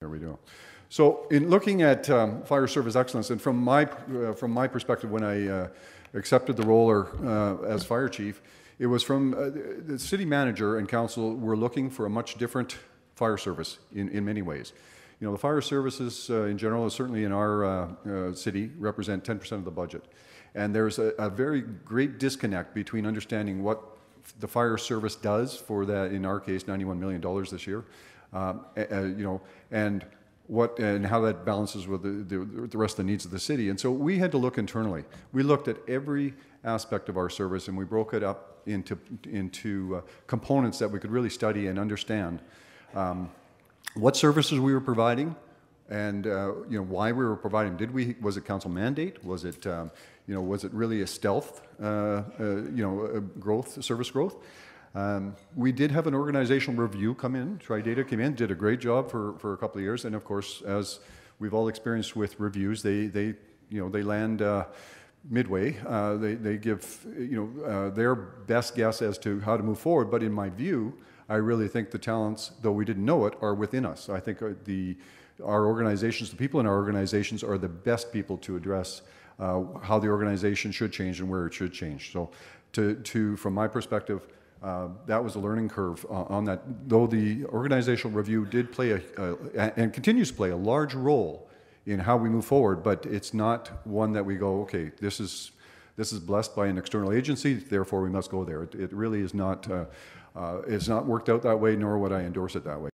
There we go. So, in looking at um, fire service excellence, and from my uh, from my perspective, when I uh, accepted the role uh, as fire chief, it was from uh, the city manager and council were looking for a much different fire service in, in many ways. You know, the fire services uh, in general, certainly in our uh, city, represent 10% of the budget, and there's a, a very great disconnect between understanding what the fire service does for that, in our case, $91 million this year, um, uh, you know, and what and how that balances with the, the, the, rest of the needs of the city. And so we had to look internally. We looked at every aspect of our service and we broke it up into, into uh, components that we could really study and understand um, what services we were providing and uh, you know why we were providing. Did we was it council mandate? Was it um, you know was it really a stealth uh, uh you know uh, growth service growth? Um, we did have an organizational review come in. Tridata came in, did a great job for, for a couple of years, and of course, as we've all experienced with reviews, they, they, you know, they land uh, midway. Uh, they, they give you know, uh, their best guess as to how to move forward, but in my view, I really think the talents, though we didn't know it, are within us. I think uh, the, our organizations, the people in our organizations are the best people to address uh, how the organization should change and where it should change. So to, to from my perspective, uh, that was a learning curve uh, on that. Though the organizational review did play a, uh, and continues to play a large role in how we move forward, but it's not one that we go, okay, this is this is blessed by an external agency, therefore we must go there. It, it really is not. Uh, uh, it's not worked out that way, nor would I endorse it that way.